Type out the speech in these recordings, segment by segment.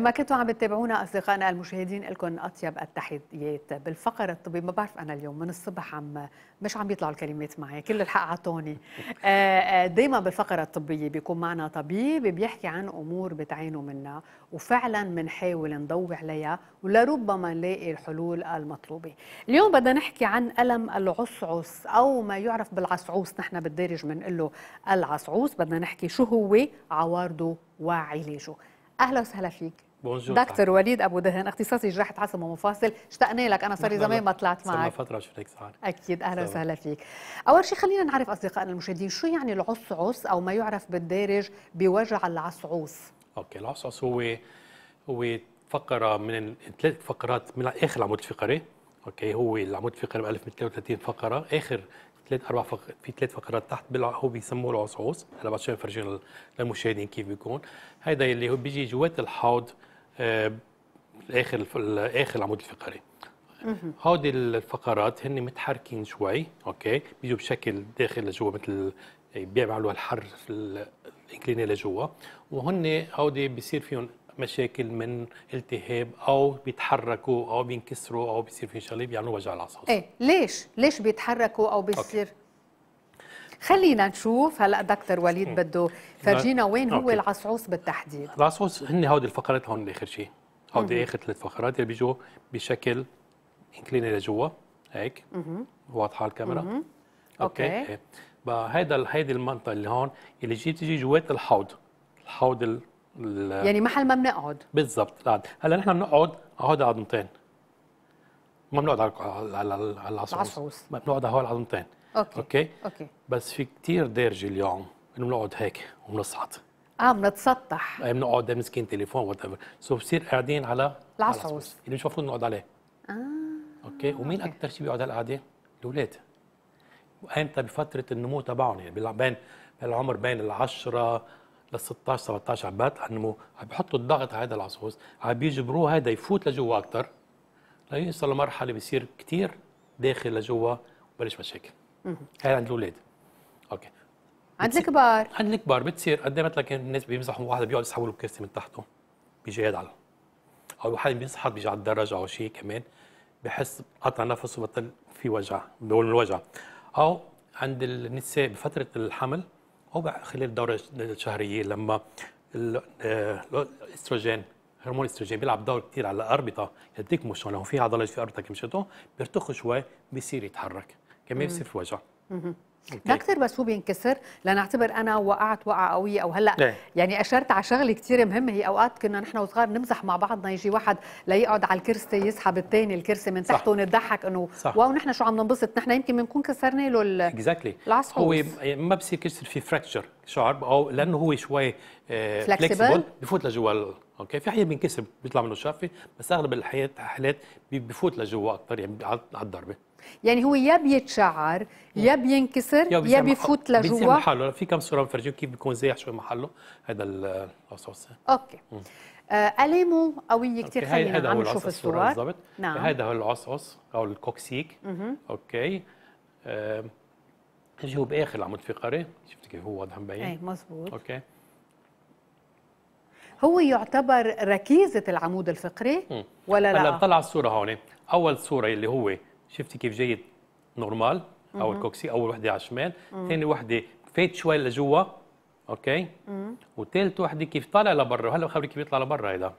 ما كنتم عم تتابعونا أصدقائنا المشاهدين لكم أطيب التحيات بالفقره الطبيب ما بعرف أنا اليوم من الصبح عم مش عم يطلعوا الكلمات معي كل الحق عطوني آه، آه، دايما بالفقرة الطبية بيكون معنا طبيب بيحكي عن أمور بتعانوا منها وفعلا بنحاول نضوي عليها ولربما نلاقي الحلول المطلوبة اليوم بدنا نحكي عن ألم العصعص أو ما يعرف بالعصعوص نحن بالدارج بنقول له العصعوص بدنا نحكي شو هو عوارضه وعلاجه اهلا وسهلا فيك بونجور دكتور وليد ابو دهن اختصاصي جراحه عصب ومفاصل اشتقنا لك انا صار لي زمان ما طلعت معك صار فتره هيك صار اكيد اهلا وسهلا فيك اول شيء خلينا نعرف اصدقائنا المشاهدين شو يعني العصعص او ما يعرف بالدارج بوجع العصعوص اوكي العصعص هو هو فقره من ثلاث فقرات من اخر العمود الفقري اوكي هو العمود الفقري ب 1033 فقره اخر ثلاث اربع فق... في ثلاث فقرات تحت بلع... هو بيسموه العصعوص هلا بعد شوي نفرجيه للمشاهدين كيف بيكون هيدا اللي هو بيجي جوات الحوض آه... اخر اخر العمود الفقري هودي الفقرات هن متحركين شوي اوكي بيجوا بشكل داخل لجوا مثل بيعملوا الحر الانكليني لجوا وهن هودي بيصير فيهم مشاكل من التهاب او بيتحركوا او بينكسروا او بيصير في شغله بيعملوا يعني وجع العصب ايه ليش ليش بيتحركوا او بيصير خلينا نشوف هلا دكتور وليد بده فرجينا وين أوكي. هو العصعوص بالتحديد العصعوص هن هودي الفقرات هون اخر شيء هودي اخر ثلاث فقرات اللي بيجوا بشكل انكليني لجوا هيك واضحه الكاميرا مم. اوكي, أوكي. إيه. هيدا هيدي المنطقه اللي هون اللي جي تجي جوات الحوض الحوض يعني محل ما بنقعد بالضبط قاعد هلا نحن بنقعد اقعد عظمتين ما بنقعد على على العصعوص بنقعد على العظمتين اوكي اوكي اوكي بس في كثير درجه اليوم انه بنقعد هيك وبنصعد اه بنتسطح ايه بنقعد إيه، ماسكين تليفون وات ايفر سو بصير قاعدين على العصعوص اللي يعني مش المفروض نقعد عليه اه اوكي ومين اكثر شيء بيقعد على القعده؟ الاولاد امتى بفتره النمو تبعهم يعني بين العمر بين العشره لل 16 17 عبات لانه عم بيحطوا الضغط على هذا العصوص عم بيجبروه هذا يفوت لجوا اكثر ليوصل لمرحله بيصير كثير داخل لجوا وبلش مشاكل هاي عند الاولاد اوكي عند الكبار عند الكبار بتصير قد ايه مثلا الناس بيمزحوا واحد بيقعد يسحبوا له الكرسي من تحته بيجي قاعد على او واحد بينسحب بيجي على الدرج او شيء كمان بحس قطع نفسه بطل في وجع بقول الوجع او عند النساء بفتره الحمل او خلال الدوره الشهريه لما آه، الاستروجين هرمون الاستروجين بيلعب دور كثير على الاربطه يديك لو في عضلات في اربطه كمشته بيرتخي شوي بيصير يتحرك كمان بيصير في وجع أوكي. كثير بس هو بينكسر لنعتبر انا وقعت وقعه قويه او هلا ده. يعني اشرت على شغله كثير مهمه هي اوقات كنا نحن وصغار نمزح مع بعضنا يجي واحد ليقعد على الكرسي يسحب الثاني الكرسي من تحته ونضحك انه واو نحن شو عم ننبسط نحن يمكن بنكون كسرنا له اكزاكتلي exactly. هو ما بصير كسر في فراكتشر شعر او لانه هو شوي فلكسبل آه، بفوت لجوا اوكي في حين بينكسر بيطلع منه شافي بس اغلب الحالات بفوت لجوا اكثر يعني على الضربه يعني هو يا بيتشعر إيه. يا بينكسر يا بيفوت لجوا محله في كم صوره بفرجيك كيف بيكون زايح شوي محله هذا القصاص اوكي الامه قويه كثير خلينا عم نشوف الصور بالضبط نعم هذا هو العصعص او الكوكسيك مم. اوكي آه هو باخر العمود الفقري شفت كيف هو واضح مبين اي مزبوط اوكي هو يعتبر ركيزه العمود الفقري مم. ولا لا؟ هلا بطلع الصوره هون اول صوره اللي هو شفتي كيف جاية نورمال او الكوكسي اول وحده على الشمال ثاني وحده فات شوي لجوا اوكي وثالث وحده كيف طالع لبرا هلا بخبرك كيف بيطلع لبرا هيدا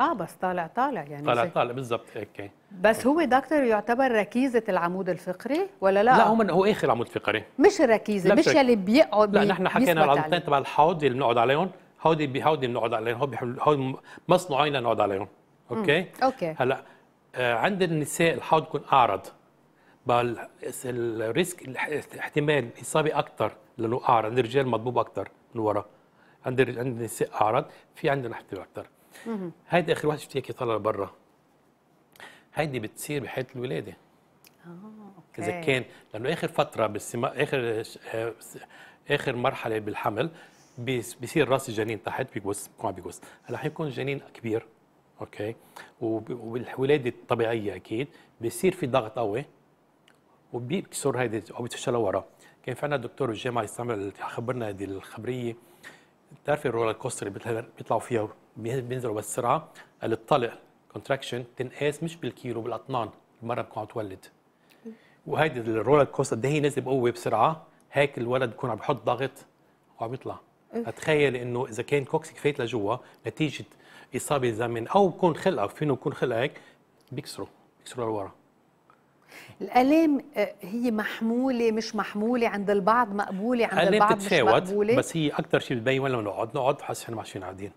اه بس طالع طالع يعني طالع زي. طالع بالضبط اوكي بس هو دكتور يعتبر ركيزه العمود الفقري ولا لا؟ لا هو هو اخر عمود فقري مش الركيزه مش يلي بيقعد لا نحن حكينا العمودتين تبع الحوض اللي بنقعد عليهم هودي بهودي بنقعد عليهم هودي مصنوعين لنقعد عليهم اوكي؟ اوكي هلا آه، عند النساء الحوض يكون اعرض بقى الريسك احتمال الاصابه اكثر لانه اعرض عند الرجال مضبوب اكثر من ورا عند عند النساء اعرض في عندنا احتمال اكثر هيدي اخر واحد شفتيها كي طالعه لبرا هيدي بتصير بحاله الولاده اه اوكي اذا كان لانه اخر فتره بالسما اخر آه، اخر مرحله بالحمل بيصير راس الجنين تحت بيقوس ما بيقوس هلا حيكون الجنين كبير اوكي وبالولاده الطبيعيه اكيد بصير في ضغط قوي وبيكسر هيدي او بتفشل لورا كان في عندنا دكتور بالجامعه يستعمل خبرنا هذه الخبريه بتعرفي الرولر كوستر اللي بيطلعوا فيها بينزلوا بالسرعه الطلق كونتراكشن تنقاس مش بالكيلو بالاطنان المره بتكون عم تولد وهيدي الرولر كوستر قد هي نازله بقوه بسرعه هيك الولد بكون عم بحط ضغط وعم يطلع اتخيل انه اذا كان كوكسيك فايت لجوا نتيجه اصابه زمن او كون خلقه فينه كون خلقه هيك بيكسروا بيكسروا لورا الالام آه، هي محموله مش محموله عند البعض مقبوله عند البعض مش مقبوله بس هي اكثر شيء بتبين لما نقعد نقعد بحس احنا ماشيين قاعدين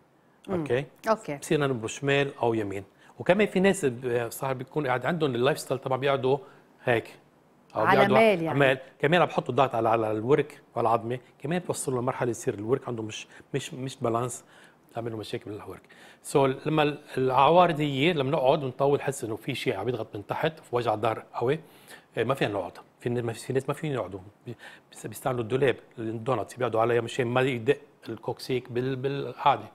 اوكي اوكي بصيرنا نبرو شمال او يمين وكمان في ناس صار بيكون قاعد عندهم اللايف ستايل تبع بيقعدوا هيك او على مال يعني عمال كمان عم بحطوا ضغط على على الورك والعظمه كمان بتوصلوا لمرحله يصير الورك عندهم مش مش مش بالانس تعمل مشاكل من سو so, لما العوارض هي لما نقعد ونطول نحس انه في شيء عم يضغط من تحت في وجع دار قوي آه، ما فينا نقعد في ناس ما فيهم يقعدوا بيستعملوا الدولاب الدونتس بيقعدوا عليها مشان ما يدق الكوكسيك بالقعده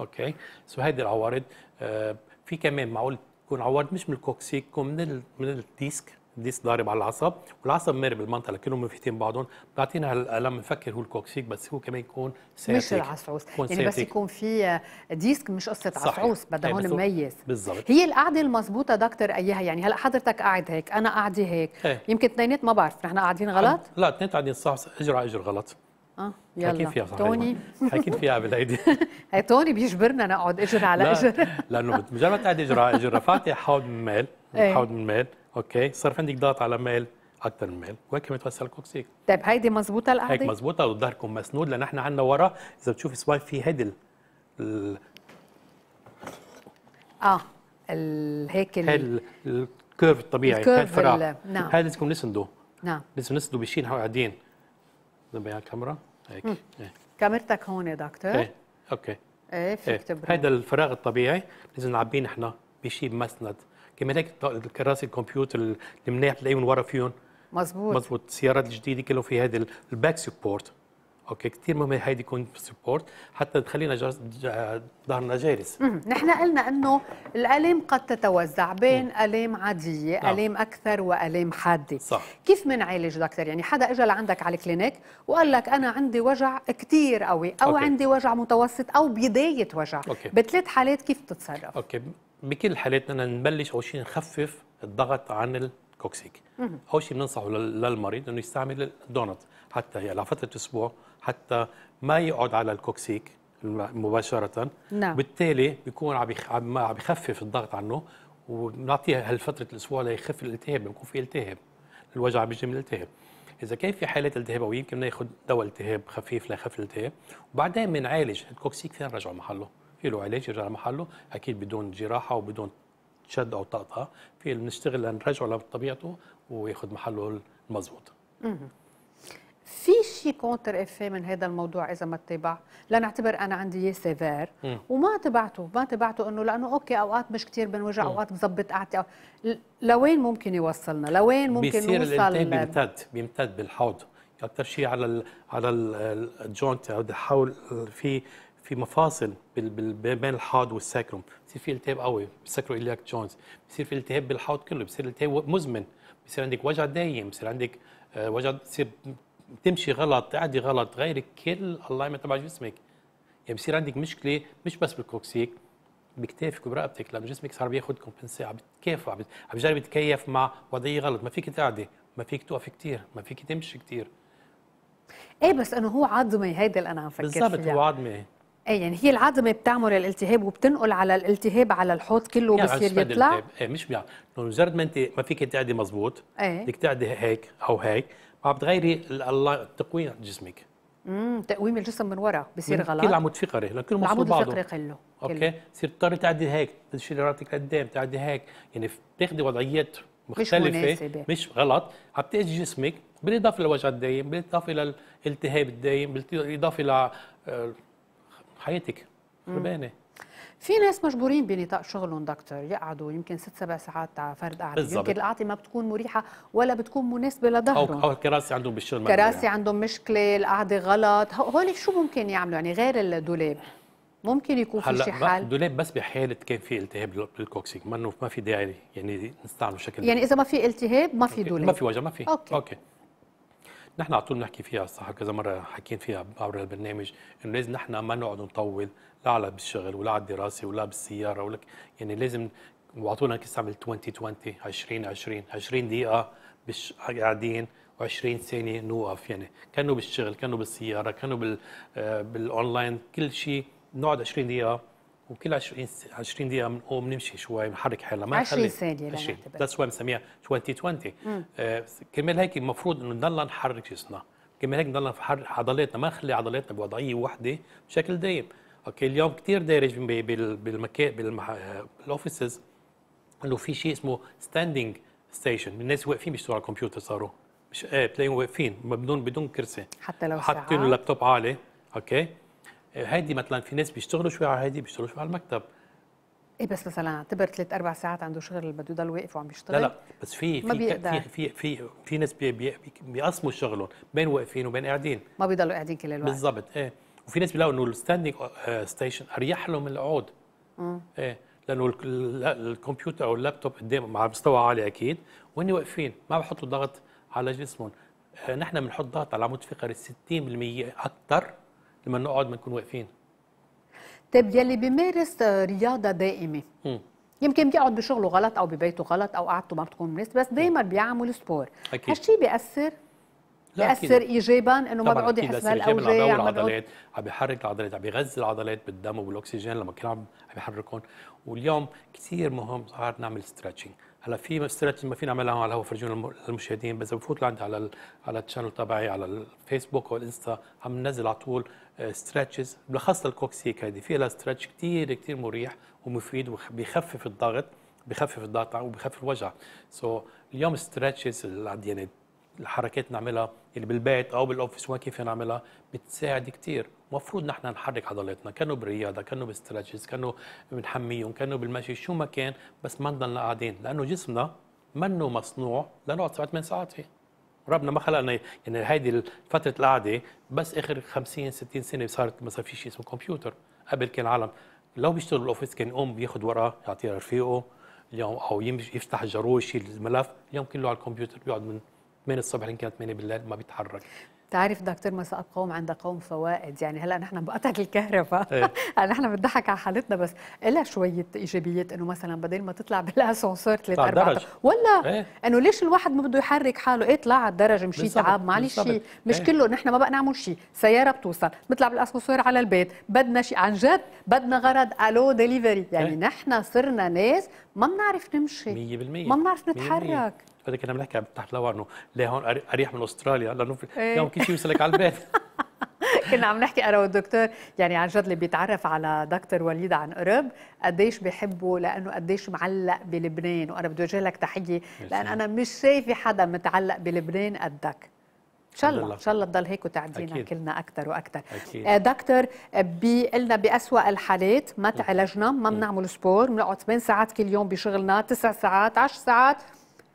اوكي سو هيدي العوارض آه في كمان معقول تكون عوارض مش من الكوكسيك تكون من ال من الديسك ديس ضارب على العصب والعصب بالمنطقه المنطقه لكنهم مفتين بعضهم بيعطينا هالالم بنفكر هو الكوكسيك بس هو كمان يكون سيرتيك مش العصعوص يعني سيرتيك. بس يكون في ديسك مش قصه عصعوص بدها أيوة، هون مميز بالظبط هي القعده المضبوطه دكتور اياها يعني هلا حضرتك قاعد هيك انا قاعده هيك ايه. يمكن اثنينات ما بعرف نحن قاعدين غلط لا اثنينات قاعدين صح اجر على اجر غلط اه يلا حكين فيها صح توني حكين فيها بالايدي هي توني بيجبرنا نقعد اجر على اجر لانه مجرد قاعد اجر على اجر رفعتي حوض من مال إيه. حوض من مال اوكي صار في عندك ضغط على ميل اكثر من ميل وهيك متوسع الكوكسيك طيب هيدي مزبوطه القعده هيك مزبوطه وظهركم مسنود لان احنا عندنا ورا اذا بتشوفي سواي في هدل ال... اه ال... هيك ال... الكيرف الطبيعي الكيرف الفراغ نعم هذا بدكم نسنده نعم لازم نسنده بشيء نحن قاعدين نبي على الكاميرا هيك ايه. كاميرتك هون دكتور ايه اوكي ايه فيك ايه. تبرم هذا الفراغ الطبيعي لازم نعبيه نحن بشيء مسند كمان هيك الكراسي الكمبيوتر اللي منيح بتلاقيه من ورا فيهم مزبوط مزبوط السيارات الجديده كله في هذا الباك سبورت اوكي كثير مهم هيدي يكون سبورت حتى تخلينا ظهرنا جالس نحن قلنا انه الالام قد تتوزع بين الام عاديه نعم. الام اكثر والام حاده صح. كيف بنعالج دكتور يعني حدا اجى لعندك على الكلينيك وقال لك انا عندي وجع كثير قوي او أوكي. عندي وجع متوسط او بدايه وجع أوكي. بثلاث حالات كيف بتتصرف اوكي بكل الحالات بدنا نبلش اول شيء نخفف الضغط عن الكوكسيك اول شيء بننصحه للمريض انه يستعمل الدونت حتى يعني لفتره اسبوع حتى ما يقعد على الكوكسيك مباشره نعم. بالتالي بيكون عم عم يخفف الضغط عنه وبنعطيها هالفتره الاسبوع ليخف الالتهاب بيكون في التهاب الوجع بيجي من الالتهاب اذا كان في حالات التهاب او يمكن ناخذ دواء التهاب خفيف ليخف الالتهاب وبعدين بنعالج الكوكسيك فين رجعوا محله له علاج يرجع لمحله اكيد بدون جراحه وبدون شد او طقطقه في بنشتغل لنرجعه لطبيعته وياخذ محله المضبوط في شيء كونتر افيه من هذا الموضوع اذا ما اتبع لنعتبر انا عندي اياه سيفير وما تبعته ما تبعته انه لانه اوكي اوقات مش كثير بنوجع اوقات بظبط قعدتي لوين ممكن يوصلنا لوين ممكن بيصير بيمتد بيمتد بالحوض اكثر شيء على الـ على الجونت حول في في مفاصل بين الحوض والساكروم بصير في التهاب قوي بالساكرو إلياك جونز بصير في التهاب بالحوض كله بصير التهاب مزمن بصير عندك وجع دايم بصير عندك آه، وجع بصير تمشي غلط تعدي غلط غير كل الله تبع جسمك يعني بصير عندك مشكله مش بس بالكوكسيك بكتافك وبرقبتك لانه جسمك صار بياخذ كومبنسي عم بتكافئ عم بجرب يتكيف مع وضعيه غلط ما فيك تقعدي ما فيك توقفي كثير ما فيك تمشي كثير ايه بس انه هو عظمي هيدا اللي انا عم فكر فيها بالضبط هو عظمي إيه يعني هي العظمه بتعمل الالتهاب وبتنقل على الالتهاب على الحوض كله يعني بصير يطلع ايه مش بيع مجرد ما انت ما فيك تقعدي مزبوط إيه. بدك تقعدي هيك او هيك ما بتغيري تقويم جسمك امم تقويم الجسم من ورا بصير غلط كل العمود الفقري لان كله العمود الفقري كله اوكي بتصير تضطري تقعدي هيك تشيلي راتك لقدام تقعدي هيك يعني بتاخذي وضعيات مختلفه مش, مناسبة. مش غلط عم تاذي جسمك بالاضافه للوجع الدايم بالاضافه للالتهاب الدايم بالاضافه ل آه، حياتك خربانه في ناس مجبورين بنطاق شغلهم دكتور يقعدوا يمكن ست سبع ساعات على فرد قعده يمكن القعده ما بتكون مريحه ولا بتكون مناسبه لظهرهم او الكراسي عندهم بالشغل كراسي يعني. عندهم مشكله القعده غلط هول شو ممكن يعملوا يعني غير الدولاب ممكن يكون في شي هلا الدولاب بس بحاله كان في التهاب بالكوكسيك ما ما في داعي يعني نستعمله بشكل يعني اذا ما في التهاب ما في دولاب ما في وجع ما في اوكي, أوكي. نحن على طول بنحكي فيها الصحه كذا مره حكينا فيها عبر البرنامج انه لازم نحن ما نقعد نطول لا على بالشغل ولا على الدراسه ولا بالسياره ولا يعني لازم وعطونا نستعمل 2020 20 20 20 20 دقيقه بش قاعدين و20 ثانيه نوقف يعني كانوا بالشغل كانوا بالسياره كانوا بال آه، بالاونلاين كل شيء نقعد 20 دقيقه وكل 20 20 دقيقه بنقوم بنمشي شوي بنحرك حالنا ما 20 ثانيه 20 ذاتس واي بنسميها 20 20 آه كرمال هيك المفروض انه نضلنا نحرك جسمنا كرمال هيك نضلنا نحرك عضلاتنا ما نخلي عضلاتنا بوضعيه وحده بشكل دايم اوكي اليوم كثير دارج بالمكان بالاوفيسز آه، انه في شيء اسمه ستاندينج ستيشن الناس واقفين بيشتغلوا على الكمبيوتر صاروا مش آه بتلاقيهم واقفين بدون بدون كرسي حتى لو حاطين اللابتوب عالي اوكي هيدي مثلا في ناس بيشتغلوا شوي على هيدي بيشتغلوا شوي على المكتب ايه بس مثلا اعتبر ثلاث اربع ساعات عنده شغل بده يضل واقف وعم يشتغل لا لا بس في في في في في, ناس بيقسموا شغلهم بين واقفين وبين قاعدين ما بيضلوا قاعدين كل الوقت بالضبط ايه وفي ناس بيلاقوا انه الستاندنج آه، ستيشن اريح لهم من القعود ايه لانه الكمبيوتر او اللابتوب قدامهم على مستوى عالي اكيد وهن واقفين ما بحطوا ضغط على جسمهم آه، نحن بنحط ضغط على العمود الفقري 60% اكثر لما نقعد ما نكون واقفين طيب يلي بيمارس آه، رياضه دائمه م. يمكن بيقعد بشغله غلط او ببيته غلط او قعدته ما بتكون مناسبه بس دائما بيعمل سبور اكيد هالشيء بياثر بيأثر ايجابا انه ما بيقعد يحس بالاوجاع عم العضلات عم بيحرك العضلات عم بيغذي العضلات بالدم وبالاكسجين لما كان عم بيحركهم واليوم كثير مهم صار نعمل ستريتشنج هلا في ستريتشنج ما فينا نعملها على الهواء فرجون للمشاهدين بس بفوت لعندي على على التشانل تبعي على الفيسبوك والانستا عم ننزل على طول ستريتشز آه، بالاخص الكوكسيك هذه فيها لها ستريتش كثير كثير مريح ومفيد وبيخفف الضغط بخفف الضغط وبخفف الوجع سو so, اليوم ستريتشز يعني الحركات نعملها اللي يعني بالبيت او بالاوفيس وين كيف نعملها بتساعد كثير المفروض نحن نحرك عضلاتنا كانوا بالرياضه كانوا بالستريتشز كانوا بنحميهم كانوا بالمشي شو ما كان بس ما نضلنا قاعدين لانه جسمنا منه مصنوع لنقعد سبع ثمان ساعات فيه ربنا ما خلقنا يعني هيدي فتره القعده بس اخر 50 60 سنه صارت مثلا في شيء اسمه كمبيوتر قبل كان العالم لو بيشتغل بالاوفيس كان يقوم بياخذ ورقه يعطيها لرفيقه اليوم او يفتح الجرور يشيل الملف اليوم كله على الكمبيوتر بيقعد من 8 الصبح لين كانت 8 بالليل ما بيتحرك تعرف دكتور مساء قوم عند قوم فوائد يعني هلا نحن بقطع الكهرباء هلا إيه. نحن بنضحك على حالتنا بس إلها شوية ايجابيات انه مثلا بدل ما تطلع بالاسانسور ثلاث اربع ولا أيه. انه ليش الواحد ما بده يحرك حاله اطلع إيه طلع على الدرج مشي تعب معلش شيء مش أيه. كله نحن ما بقى نعمل شيء سيارة بتوصل بنطلع بالاسانسور على البيت بدنا شيء عن جد بدنا غرض الو ديليفري يعني إيه. نحن صرنا ناس ما بنعرف نمشي 100% ما بنعرف نتحرك هذا كنا بنحكي تحت الهواء انه ليه هون اريح من استراليا لانه ايه. كل شيء يوصلك على البيت كنا عم نحكي انا والدكتور يعني عن جد اللي بيتعرف على دكتور وليد عن قرب قديش بحبه لانه قديش معلق بلبنان وانا بدي اوجه لك تحيه لان انا مش شايفه حدا متعلق بلبنان قدك ان شاء الله ان شاء الله تضل هيك وتعدينا أكيد. كلنا اكثر واكثر آه دكتور آه، بقلنا باسوا الحالات ما تعالجنا ما بنعمل سبور بنقعد 8 ساعات كل يوم بشغلنا 9 ساعات 10 ساعات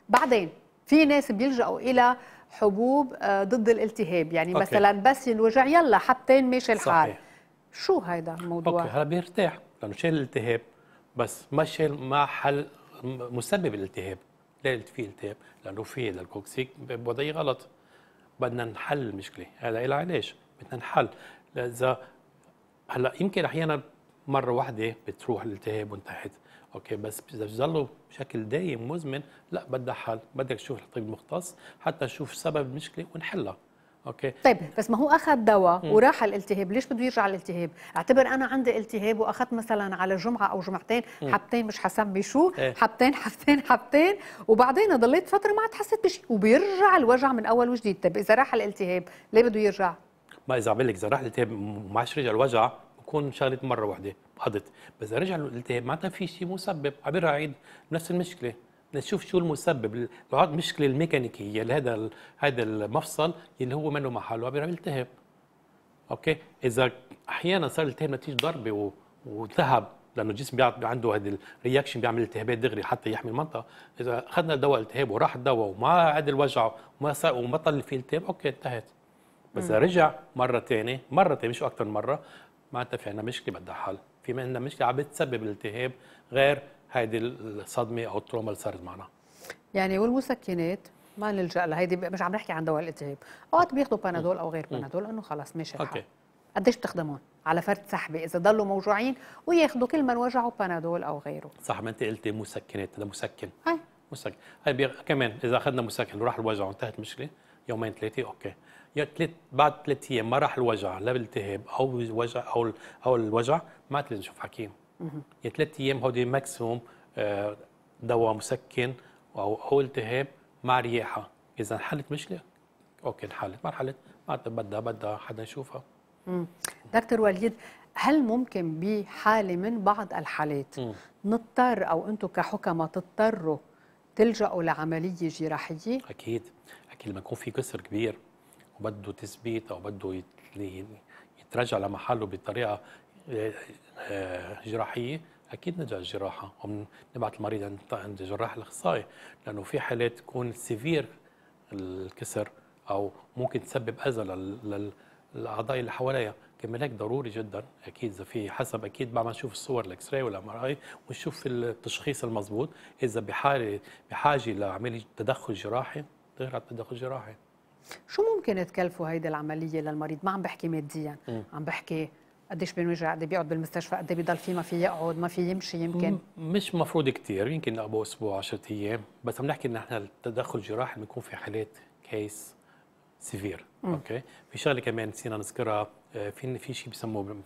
بعدين في ناس بيلجأوا الى حبوب آه، ضد الالتهاب يعني أوكي. مثلا بس ينوجع يلا حبتين ماشي الحال صحيح. شو هيدا الموضوع اوكي هلا بيرتاح لانه شال الالتهاب بس ما شال ما حل مسبب الالتهاب ليه في التهاب لانه في للكوكسيك بوضعيه غلط بدنا نحل المشكله هذا لها علاج بدنا نحل اذا هلا يمكن احيانا مره واحده بتروح الالتهاب وانتهت اوكي بس اذا بتضله بشكل دايم مزمن لا بدها حل بدك تشوف الطبيب المختص حتى نشوف سبب المشكله ونحلها اوكي طيب بس ما هو اخذ دواء وراح الالتهاب ليش بده يرجع الالتهاب اعتبر انا عندي التهاب واخذت مثلا على جمعه او جمعتين حبتين مش حسمي شو إيه؟ حبتين حبتين حبتين وبعدين ضليت فتره ما عاد حسيت بشيء وبيرجع الوجع من اول وجديد طيب اذا راح الالتهاب ليه بده يرجع ما اذا عمل لك اذا راح الالتهاب ما عادش رجع الوجع بكون شغلت مره واحده قضت بس اذا رجع الالتهاب معناتها في شيء مسبب عم يرجع يعيد نفس المشكله نشوف شو المسبب المشكله الميكانيكيه لهذا هذا المفصل اللي هو منه محله عم يلتهب اوكي اذا احيانا صار التهاب نتيجه ضربه والتهب لانه الجسم عنده هذا الرياكشن بيعمل التهابات دغري حتى يحمي المنطقه اذا اخذنا دواء التهاب وراح الدواء وما عاد الوجع وما صار وبطل في التهاب اوكي انتهت بس اذا رجع مره ثانيه مره ثانيه مش اكثر مره معناتها في عندنا مشكله بدها حل في عندنا مشكله عم بتسبب التهاب غير هيدي الصدمه او التروما اللي صارت معنا يعني والمسكنات ما نلجا لهيدي مش عم نحكي عن دواء الالتهاب اوقات بياخذوا بانادول او غير بانادول انه خلص ماشي الحال اوكي قديش بتخدمون على فرد سحبه اذا ضلوا موجوعين وياخذوا كل ما وجعوا بانادول او غيره صح ما انت قلتي مسكنات هذا مسكن هاي مسكن هاي بيغ... كمان اذا اخذنا مسكن وراح الوجع وانتهت المشكله يومين ثلاثه اوكي يا تلت بعد ثلاث ايام ما راح الوجع لا بالتهاب او وجع او او الوجع ما تلت نشوف حكيم يا ثلاث ايام هودي ماكسيموم آه، دواء مسكن او او التهاب مع رياحه اذا انحلت مشكله اوكي انحلت ما بدها بدها حدا يشوفها دكتور وليد هل ممكن بحاله من بعض الحالات مم. نضطر او انتم كحكمه تضطروا تلجأوا لعمليه جراحيه؟ اكيد اكيد لما يكون في كسر كبير وبده تثبيت او بده يترجع لمحله بطريقه آه، آه، جراحيه اكيد نرجع الجراحه ونبعث المريض عند جراح الاخصائي لانه في حالات تكون سيفير الكسر او ممكن تسبب اذى للاعضاء اللي حواليها كمان هيك ضروري جدا اكيد اذا في حسب اكيد بعد ما نشوف الصور الاكس راي والام ار اي ونشوف التشخيص المضبوط اذا بحاله بحاجه لعمليه تدخل جراحي غير التدخل الجراحي شو ممكن تكلفه هيدي العمليه للمريض ما عم بحكي ماديا عم بحكي قديش بينوجع قد إيه بيقعد بالمستشفى قد إيه بيضل فيه ما في يقعد ما في يمشي يمكن مش مفروض كثير يمكن ابو اسبوع 10 ايام بس عم نحكي ان احنا التدخل الجراحي بيكون في حالات كيس سيفير مم. اوكي في شغله كمان نسينا نذكرها آه، في في شيء بسموه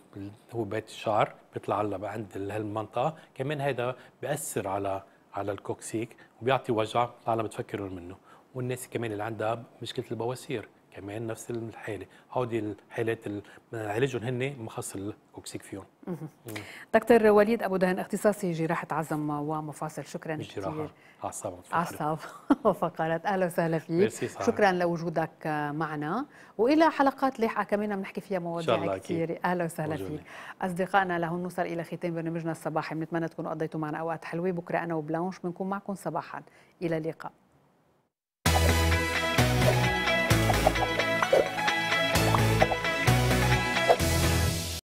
هو بيت الشعر بيطلع هلا عند هالمنطقه كمان هذا بياثر على على الكوكسيك وبيعطي وجع العالم بتفكر منه والناس كمان اللي عندها مشكله البواسير كمان نفس الحاله هودي الحالات اللي هن مخص الكوكسيك فيهم دكتور وليد ابو دهن اختصاصي جراحه عظم ومفاصل شكرا كثير اعصاب اعصاب وفقرات اهلا وسهلا فيك شكرا لوجودك معنا والى حلقات لاحقه كمان بنحكي فيها مواضيع كثير اهلا وسهلا فيك اصدقائنا لهون نوصل الى ختام برنامجنا الصباحي بنتمنى تكونوا قضيتوا معنا اوقات حلوه بكره انا وبلانش بنكون معكم صباحا الى اللقاء